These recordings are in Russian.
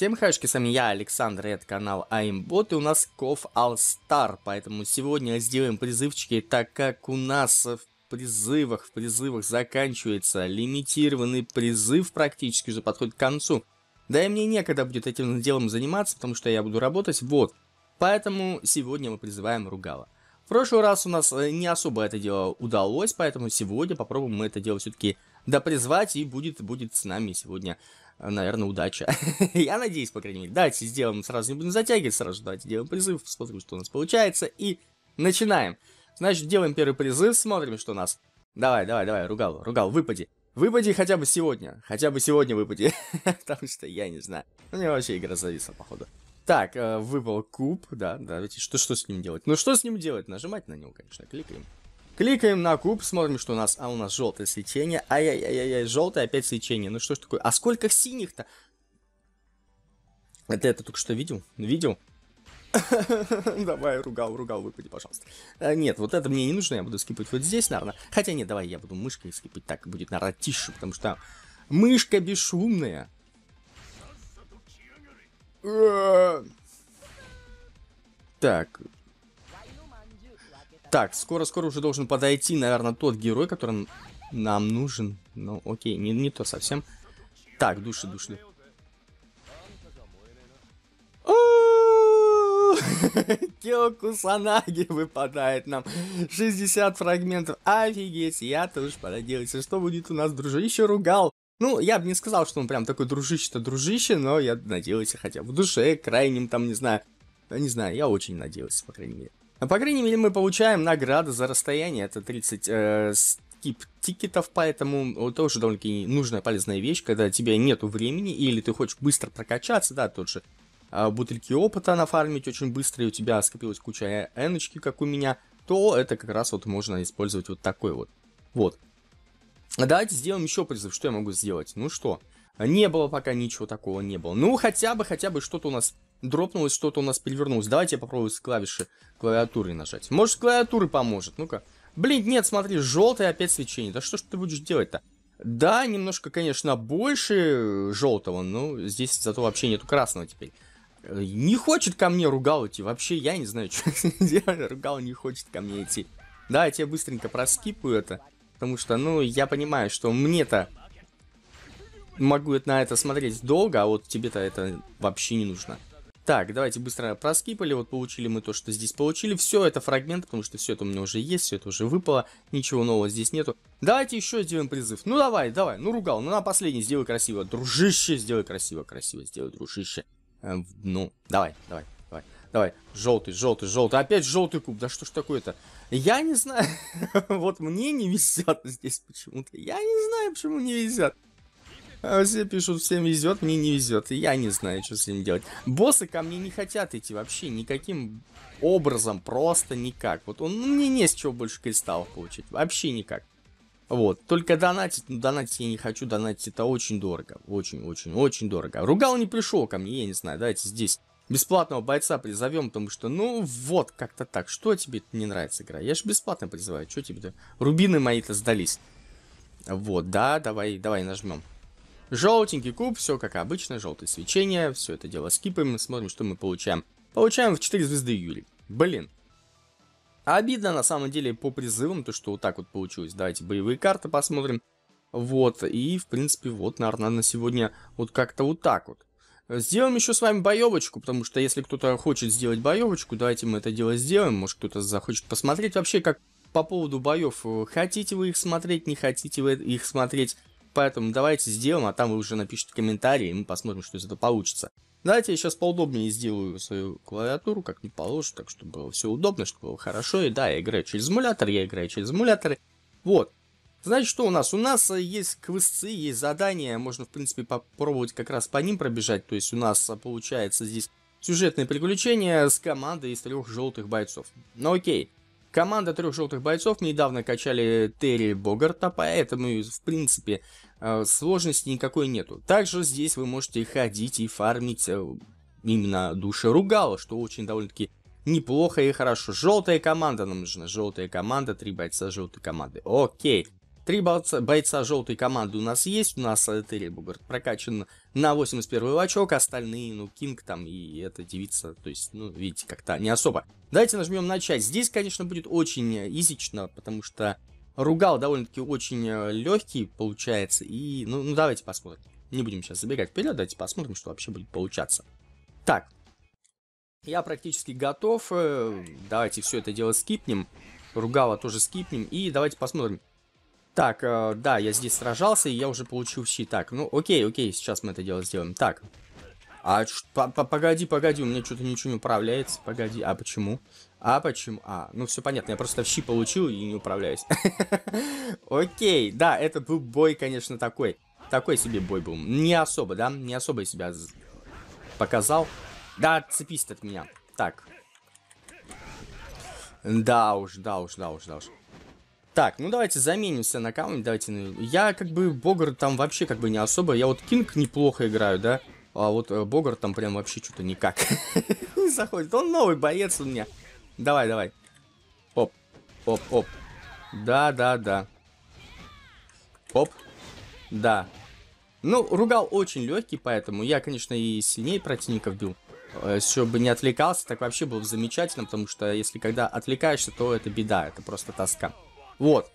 Всем хаешки, с вами я, Александр, и это канал Аймбот, и у нас Ков Алстар, поэтому сегодня сделаем призывчики, так как у нас в призывах, в призывах заканчивается лимитированный призыв практически уже подходит к концу. Да и мне некогда будет этим делом заниматься, потому что я буду работать, вот. Поэтому сегодня мы призываем Ругала. В прошлый раз у нас э, не особо это дело удалось, поэтому сегодня попробуем мы это дело все-таки допризвать, и будет, будет с нами сегодня наверное, удача. Я надеюсь, по крайней мере. Давайте сделаем, сразу не будем затягивать, сразу давайте делаем призыв, посмотрим, что у нас получается, и начинаем. Значит, делаем первый призыв, смотрим, что у нас. Давай, давай, давай, ругал, ругал, выпади. Выпади хотя бы сегодня, хотя бы сегодня выпади, потому что я не знаю. У меня вообще игра зависла, походу. Так, э, выпал куб, да, давайте, что, что с ним делать? Ну что с ним делать? Нажимать на него, конечно, кликаем. Кликаем на куб, смотрим, что у нас. А у нас желтое свечение. Ай-яй-яй-яй, желтое опять свечение. Ну что ж такое? А сколько синих-то? Это это только что видел? Видел? Давай, ругал, ругал, выпади, пожалуйста. Э, нет, вот это мне не нужно, я буду скипать вот здесь, наверное. Хотя нет, давай я буду мышкой скипать, так будет, наверное, тише, потому что мышка бесшумная. Э. так, так, скоро-скоро уже должен подойти, наверное, тот герой, который нам нужен. Ну, окей, не, не то совсем. Так, души, души. Кио Кусанаги выпадает нам. 60 фрагментов. Офигеть, я тоже понадеялся. Что будет у нас дружище ругал? Ну, я бы не сказал, что он прям такой дружище-то дружище, но я надеялся хотя бы в душе, крайним там, не знаю. Да не знаю, я очень надеялся, по крайней мере. Но, а по крайней мере, мы получаем награды за расстояние. Это 30 э, скип тикетов, поэтому вот, э, тоже довольно-таки нужная полезная вещь, когда тебя нету времени или ты хочешь быстро прокачаться, да, тот же э, бутыльки опыта нафармить очень быстро, и у тебя скопилась куча э, эночки, как у меня, то это как раз вот можно использовать вот такой вот. Вот. А давайте сделаем еще призыв, что я могу сделать. Ну что, э, не было пока ничего такого, не было. Ну, хотя бы, хотя бы что-то у нас дропнулось, что-то у нас перевернулось. Давайте я попробую с клавиши клавиатуры нажать. Может, клавиатуры поможет, ну-ка. Блин, нет, смотри, желтое опять свечение. Да что ж ты будешь делать-то? Да, немножко, конечно, больше э, желтого, но здесь зато вообще нету красного теперь. Э, не хочет ко мне ругал идти, вообще я не знаю, что делать, ругал не хочет ко мне идти. Да, я тебе быстренько проскипаю это, потому что, ну, я понимаю, что мне-то могу на это смотреть долго, а вот тебе-то это вообще не нужно. Так, давайте быстро проскипали. Вот получили мы то, что здесь получили. Все это фрагмент, потому что все это у меня уже есть, все это уже выпало. Ничего нового здесь нету. Давайте еще сделаем призыв. Ну давай, давай, ну ругал. Ну на последний сделай красиво. Дружище, сделай красиво, красиво сделай, дружище. Эм, ну, давай, давай, давай. Давай, желтый, желтый, желтый. Опять желтый куб. Да что ж такое-то? Я не знаю. вот мне не везет здесь почему-то. Я не знаю, почему не везет. А все пишут, всем везет, мне не везет. И я не знаю, что с ним делать. Боссы ко мне не хотят идти вообще никаким образом, просто никак. Вот он, ну, мне не с чего больше кристаллов получить, вообще никак. Вот, только донатить, ну донатить я не хочу, донатить это очень дорого, очень-очень-очень дорого. Ругал не пришел ко мне, я не знаю, давайте здесь бесплатного бойца призовем, потому что, ну, вот, как-то так. Что тебе не нравится игра? Я же бесплатно призываю, что тебе-то? Рубины мои-то сдались. Вот, да, давай, давай нажмем. Желтенький куб, все как обычно, желтое свечение, все это дело скипаем, смотрим, что мы получаем. Получаем в 4 звезды Юрий. Блин. Обидно на самом деле по призывам, то что вот так вот получилось. Давайте боевые карты посмотрим. Вот, и в принципе вот, наверное, на сегодня вот как-то вот так вот. Сделаем еще с вами боевочку, потому что если кто-то хочет сделать боевочку, давайте мы это дело сделаем. Может кто-то захочет посмотреть вообще, как по поводу боев. Хотите вы их смотреть, не хотите вы их смотреть. Поэтому давайте сделаем, а там вы уже напишите комментарии, и мы посмотрим, что из этого получится. Давайте я сейчас поудобнее сделаю свою клавиатуру, как не положено, так чтобы было все удобно, чтобы было хорошо. И да, я играю через эмулятор, я играю через эмуляторы. Вот. Значит, что у нас? У нас э, есть квесты, есть задания, можно, в принципе, попробовать как раз по ним пробежать. То есть у нас э, получается здесь сюжетные приключения с командой из трех желтых бойцов. Ну окей. Команда трех желтых бойцов недавно качали Терри Богарта, поэтому, в принципе, э, сложности никакой нету. Также здесь вы можете ходить и фармить э, именно души ругала, что очень довольно-таки неплохо и хорошо. Желтая команда нам нужна, желтая команда, три бойца желтой команды. Окей. Три бойца, бойца желтой команды у нас есть, у нас э, Терри Бугарт прокачан на 81 очок, остальные, ну, Кинг там и эта девица, то есть, ну, видите, как-то не особо. Давайте нажмем начать. Здесь, конечно, будет очень э, изично, потому что ругал довольно-таки очень э, легкий получается, и, ну, ну, давайте посмотрим. Не будем сейчас забегать вперед, давайте посмотрим, что вообще будет получаться. Так, я практически готов, давайте все это дело скипнем, ругала тоже скипнем, и давайте посмотрим. Так, э, да, я здесь сражался, и я уже получил щит. Так, ну окей, окей, сейчас мы это дело сделаем. Так. А, по -по погоди, погоди, у меня что-то ничего не управляется. Погоди, а почему? А почему? А, ну все понятно, я просто в щи получил и не управляюсь. Окей, да, это был бой, конечно, такой. Такой себе бой был. Не особо, да? Не особо себя показал. Да, отцепись от меня. Так. Да уж, да уж, да уж, да уж. Так, ну давайте заменимся на кого давайте. Ну, я как бы Богар там вообще как бы не особо. Я вот Кинг неплохо играю, да? А вот э, Богар там прям вообще что-то никак не заходит. Он новый боец у меня. Давай, давай. Оп, оп, оп. Да, да, да. Оп. Да. Ну, ругал очень легкий, поэтому я, конечно, и сильнее противников бил. Еще э, бы не отвлекался, так вообще было бы замечательно, потому что если когда отвлекаешься, то это беда, это просто тоска. Вот.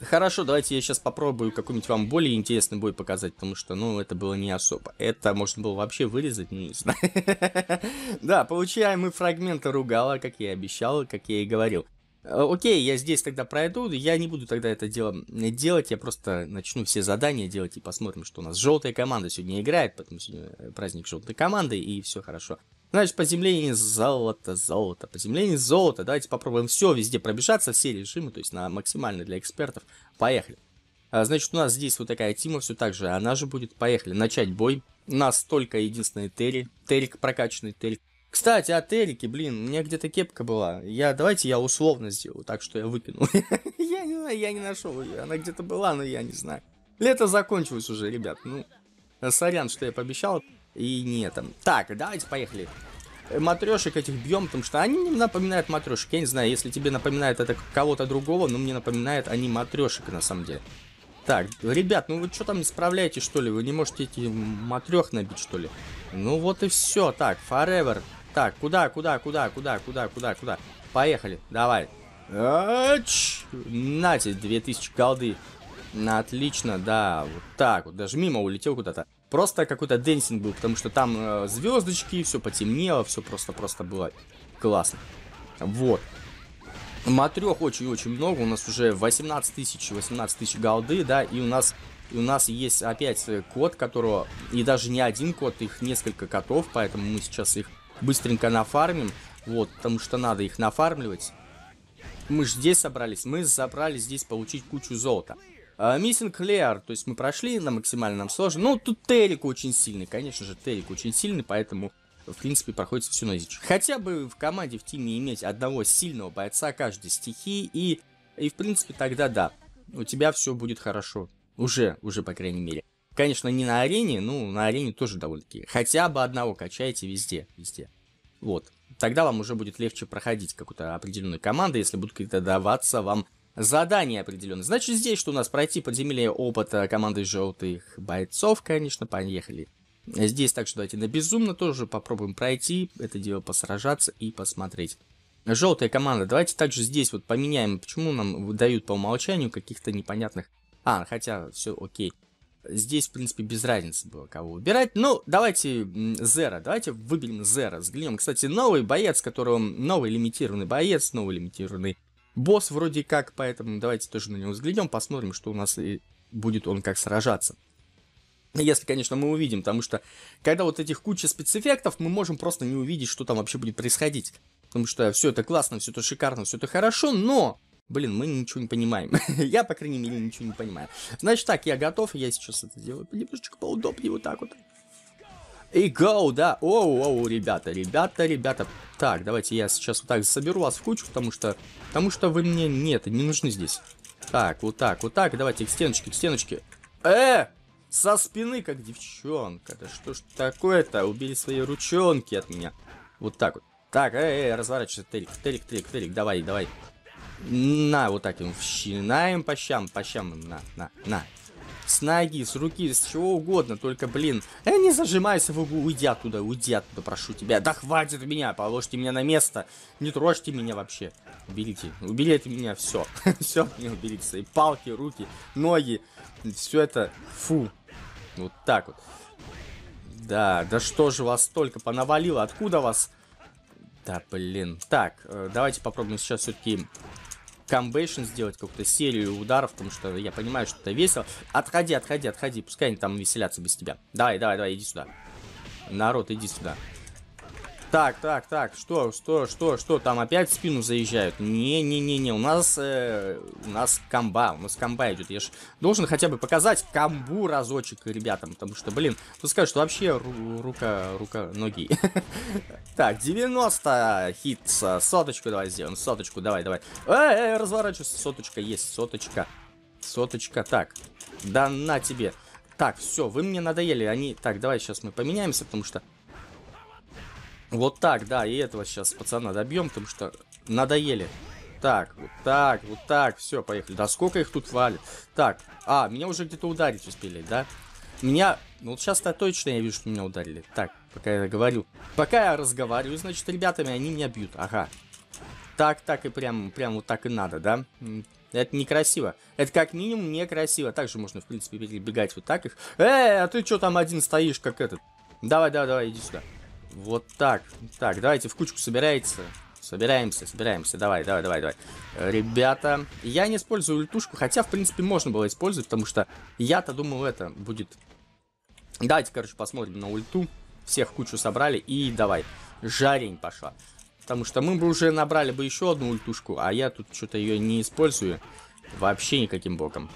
Хорошо, давайте я сейчас попробую какой-нибудь вам более интересный бой показать, потому что, ну, это было не особо. Это можно было вообще вырезать, ну, не знаю. Да, получаем мы фрагменты Ругала, как я и обещал, как я и говорил. Э, окей, я здесь тогда пройду, я не буду тогда это дело э, делать, я просто начну все задания делать и посмотрим, что у нас желтая команда сегодня играет, потому что э, праздник желтой команды и все хорошо. Значит, по земле не золото, золото, по земле не золото. Давайте попробуем все везде пробежаться, все режимы, то есть на максимально для экспертов. Поехали. А, значит, у нас здесь вот такая тима все так же, она же будет, поехали, начать бой. У нас только единственный Терри, Террик прокачанный, Террик. Кстати, а Терике, блин, у меня где-то кепка была. Я, давайте я условно сделаю, так что я выкинул. Я не знаю, я не нашел ее, она где-то была, но я не знаю. Лето закончилось уже, ребят, ну, сорян, что я пообещал. И не там. Так, давайте поехали. Э, матрешек этих бьем, потому что они мне напоминают матрешек. Я не знаю, если тебе напоминает это кого-то другого, но мне напоминает они матрешек на самом деле. Так, ребят, ну вы что там не справляете, что ли? Вы не можете эти матрех набить, что ли? Ну вот и все. Так, forever. Так, куда, куда, куда, куда, куда, куда, куда? Поехали, давай. Ач! Нате, 2000 голды. Отлично, да, вот так вот, даже мимо улетел куда-то. Просто какой-то денсинг был, потому что там э, звездочки, все потемнело, все просто-просто было классно. Вот. Матрех очень-очень много, у нас уже 18 тысяч, 18 тысяч голды, да, и у нас и у нас есть опять э, код, которого, и даже не один код, их несколько котов, поэтому мы сейчас их быстренько нафармим, вот, потому что надо их нафармливать. Мы же здесь собрались, мы собрались здесь получить кучу золота. А, миссинг Леар, то есть мы прошли на максимальном сложном. Ну, тут Терик очень сильный, конечно же, Терик очень сильный, поэтому, в принципе, проходится все на изичу. Хотя бы в команде, в тиме иметь одного сильного бойца каждой стихии, и, и в принципе, тогда да, у тебя все будет хорошо. Уже, уже, по крайней мере. Конечно, не на арене, ну, на арене тоже довольно-таки. Хотя бы одного качайте везде, везде. Вот. Тогда вам уже будет легче проходить какую-то определенную команду, если будут когда даваться вам задание определенное. Значит, здесь что у нас? Пройти подземелье опыта команды желтых бойцов, конечно, поехали. Здесь так что давайте на безумно тоже попробуем пройти, это дело посражаться и посмотреть. Желтая команда, давайте также здесь вот поменяем, почему нам дают по умолчанию каких-то непонятных... А, хотя все окей. Здесь, в принципе, без разницы было, кого выбирать. Ну, давайте Зера, давайте выберем Зера. Взглянем, кстати, новый боец, которого... Новый лимитированный боец, новый лимитированный Босс вроде как, поэтому давайте тоже на него взглянем, посмотрим, что у нас и будет он как сражаться. Если, конечно, мы увидим, потому что когда вот этих куча спецэффектов, мы можем просто не увидеть, что там вообще будет происходить. Потому что все это классно, все это шикарно, все это хорошо, но Блин, мы ничего не понимаем. я, по крайней мере, ничего не понимаю. Значит так, я готов, я сейчас это сделаю немножечко поудобнее, вот так вот. И go, да. Оу, оу, ребята, ребята, ребята. Так, давайте я сейчас вот так соберу вас в кучу, потому что... Потому что вы мне... Нет, не нужны здесь. Так, вот так, вот так. Давайте к стеночке, к стеночке. Э! Со спины, как девчонка. Да что ж такое-то? Убили свои ручонки от меня. Вот так вот. Так, эй, эй, разворачивайся, Терик, Терик, Терик, Терик, давай, давай. На, вот так им вщинаем по щам, по щам, на, на, на с ноги, с руки, с чего угодно, только, блин, э, не зажимайся в углу, уйди оттуда, уйди оттуда, прошу тебя, да хватит меня, положьте меня на место, не трожьте меня вообще, уберите, уберите меня, все, все, не уберите свои палки, руки, ноги, все это, фу, вот так вот. Да, да что же вас только понавалило, откуда вас... Да, блин. Так, э, давайте попробуем сейчас все-таки камбэшн сделать, какую-то серию ударов, потому что я понимаю, что это весело. Отходи, отходи, отходи, пускай они там веселятся без тебя. Давай, давай, давай, иди сюда. Народ, иди сюда. Так, так, так, что, что, что, что, там опять в спину заезжают? Не-не-не-не, у нас, э, у нас комба, у нас комба идет. Я же должен хотя бы показать комбу разочек ребятам, потому что, блин, тут скажут, что вообще рука, рука, ноги. Так, 90 хит, соточку давай сделаем, соточку, давай, давай. Эй, э, разворачивайся, соточка есть, соточка, соточка, так, да на тебе. Так, все, вы мне надоели, они... Так, давай сейчас мы поменяемся, потому что вот так, да, и этого сейчас пацана добьем, потому что надоели. Так, вот так, вот так, все, поехали. Да сколько их тут валит? Так, а, меня уже где-то ударить успели, да? Меня, ну вот сейчас-то точно я вижу, что меня ударили. Так, пока я говорю. Пока я разговариваю, значит, ребятами, они меня бьют, ага. Так, так и прям, прям вот так и надо, да? Это некрасиво. Это как минимум некрасиво. Также можно, в принципе, перебегать вот так их. Эй, а ты что там один стоишь, как этот? Давай, давай, давай, иди сюда. Вот так. Так, давайте в кучку собирается. Собираемся, собираемся. Давай, давай, давай, давай. Э, ребята, я не использую ультушку, хотя, в принципе, можно было использовать, потому что я-то думал, это будет... Давайте, короче, посмотрим на ульту. Всех кучу собрали и давай. Жарень пошла. Потому что мы бы уже набрали бы еще одну ультушку, а я тут что-то ее не использую. Вообще никаким боком.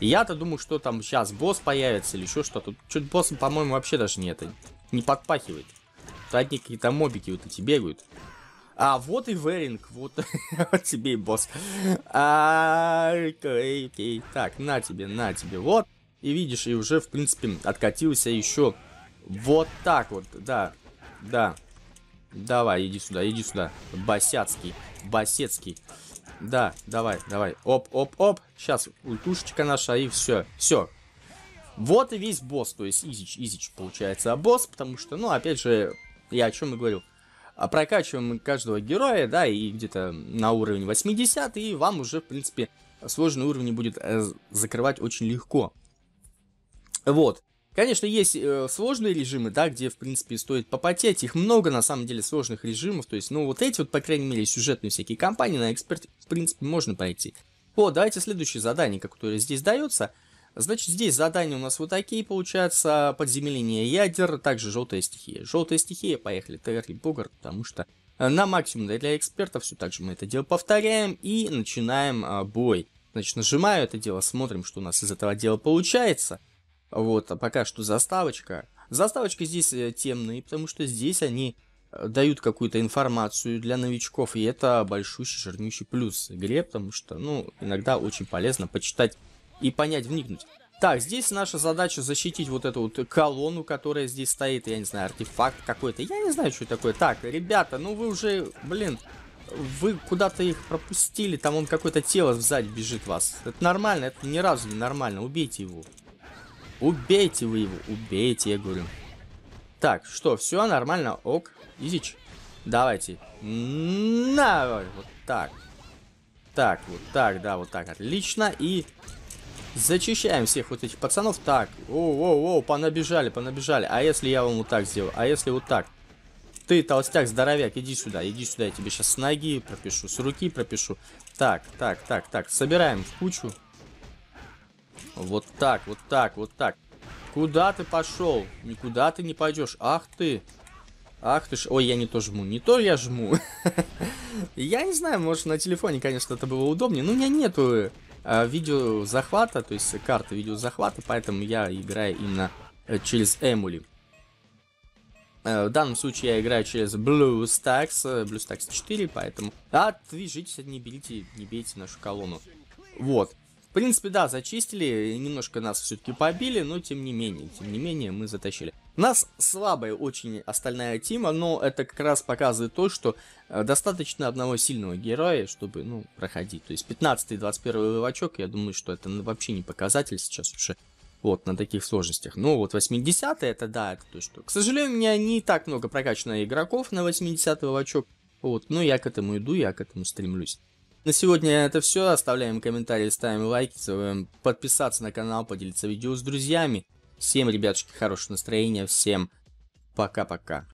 Я-то думаю, что там сейчас босс появится или еще что-то. Чуть босса, по-моему, вообще даже не это. Не подпахивает статники какие-то мобики вот эти бегают. А, вот и Веринг, вот, вот тебе и босс. А, окей, окей, так, на тебе, на тебе, вот. И видишь, и уже, в принципе, откатился еще вот так вот, да, да. Давай, иди сюда, иди сюда. Басяцкий, басецкий. Да, давай, давай. Оп, оп, оп. Сейчас ультушечка наша и все, все. Вот и весь босс, то есть изич, изич получается а босс, потому что, ну, опять же, я о чем и говорю. А прокачиваем каждого героя, да, и где-то на уровень 80, и вам уже, в принципе, сложные уровни будет э, закрывать очень легко. Вот. Конечно, есть э, сложные режимы, да, где, в принципе, стоит попотеть. Их много, на самом деле, сложных режимов. То есть, ну, вот эти вот, по крайней мере, сюжетные всякие компании на эксперт, в принципе, можно пройти. Вот, давайте следующее задание, которое здесь дается. Значит, здесь задания у нас вот такие, получаются подземеление ядер, также желтая стихия. Желтая стихия, поехали, Терри Бугар, потому что э, на максимум для экспертов все так же мы это дело повторяем и начинаем а, бой. Значит, нажимаю это дело, смотрим, что у нас из этого дела получается. Вот, а пока что заставочка. Заставочка здесь э, темные, потому что здесь они дают какую-то информацию для новичков, и это большущий, жирнющий плюс игре, потому что, ну, иногда очень полезно почитать и понять, вникнуть. Так, здесь наша задача защитить вот эту вот колонну, которая здесь стоит. Я не знаю, артефакт какой-то. Я не знаю, что такое. Так, ребята, ну вы уже, блин, вы куда-то их пропустили. Там он какое-то тело сзади бежит вас. Это нормально, это ни разу не нормально. Убейте его. Убейте вы его. Убейте, я говорю. Так, что, все нормально? Ок, изич. Давайте. На, вот так. Так, вот так, да, вот так. Отлично. И Зачищаем всех вот этих пацанов. Так, воу-воу-воу, понабежали, понабежали. А если я вам вот так сделаю? А если вот так? Ты, толстяк, здоровяк, иди сюда, иди сюда. Я тебе сейчас с ноги пропишу, с руки пропишу. Так, так, так, так. Собираем в кучу. Вот так, вот так, вот так. Куда ты пошел? Никуда ты не пойдешь. Ах ты. Ах ты ж... Ой, я не то жму. Не то я жму. Я не знаю, может, на телефоне, конечно, это было удобнее. Но ну, у меня нету э, Э, видео захвата, то есть карты видео захвата, поэтому я играю именно э, через эмули. Э, в данном случае я играю через BlueStacks, BlueStacks 4, поэтому отвяжитесь, не берите, не бейте нашу колонну. Вот. В принципе, да, зачистили, немножко нас все-таки побили, но тем не менее, тем не менее мы затащили нас слабая очень остальная тима, но это как раз показывает то, что э, достаточно одного сильного героя, чтобы, ну, проходить. То есть 15 и 21 левачок, я думаю, что это ну, вообще не показатель сейчас уже вот, на таких сложностях. Ну, вот 80 это да, это то, что... К сожалению, у меня не так много прокачанных игроков на 80 левачок. Вот, но ну, я к этому иду, я к этому стремлюсь. На сегодня это все. Оставляем комментарии, ставим лайки, подписаться на канал, поделиться видео с друзьями. Всем, ребятушки, хорошего настроения, всем пока-пока.